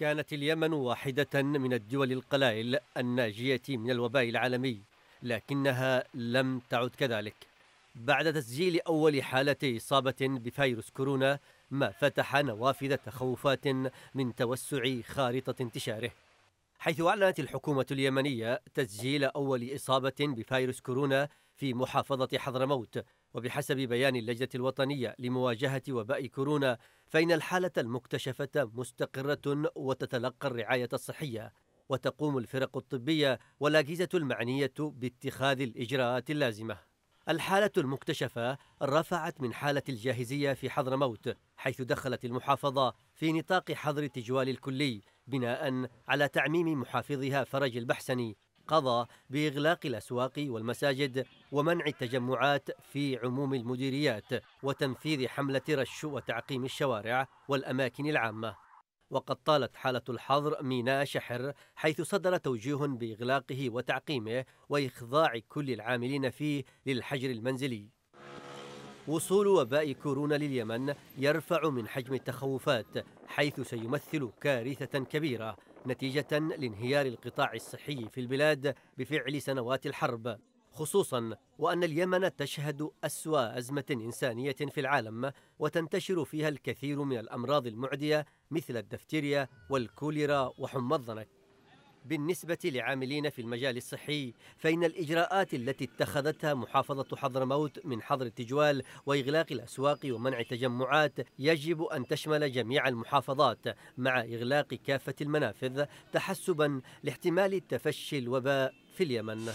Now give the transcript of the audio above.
كانت اليمن واحدة من الدول القلائل الناجية من الوباء العالمي لكنها لم تعد كذلك بعد تسجيل أول حالة إصابة بفيروس كورونا ما فتح نوافذ تخوفات من توسع خارطة انتشاره حيث أعلنت الحكومة اليمنية تسجيل أول إصابة بفيروس كورونا في محافظة حضرموت وبحسب بيان اللجنة الوطنية لمواجهة وباء كورونا فإن الحالة المكتشفة مستقرة وتتلقى الرعاية الصحية وتقوم الفرق الطبية والأجهزة المعنية باتخاذ الإجراءات اللازمة الحالة المكتشفة رفعت من حالة الجاهزية في حضرموت حيث دخلت المحافظة في نطاق حظر تجوال الكلي بناء على تعميم محافظها فرج البحسني قضى باغلاق الاسواق والمساجد ومنع التجمعات في عموم المديريات وتنفيذ حمله رش وتعقيم الشوارع والاماكن العامه وقد طالت حالة الحظر ميناء شحر حيث صدر توجيه بإغلاقه وتعقيمه وإخضاع كل العاملين فيه للحجر المنزلي وصول وباء كورونا لليمن يرفع من حجم التخوفات حيث سيمثل كارثة كبيرة نتيجة لانهيار القطاع الصحي في البلاد بفعل سنوات الحرب خصوصا وأن اليمن تشهد أسوأ أزمة إنسانية في العالم وتنتشر فيها الكثير من الأمراض المعدية مثل الدفتيريا والكوليرا وحمى الضنك بالنسبة لعاملين في المجال الصحي فإن الإجراءات التي اتخذتها محافظة حضرموت من حظر التجوال وإغلاق الأسواق ومنع التجمعات يجب أن تشمل جميع المحافظات مع إغلاق كافة المنافذ تحسبا لاحتمال تفشي الوباء في اليمن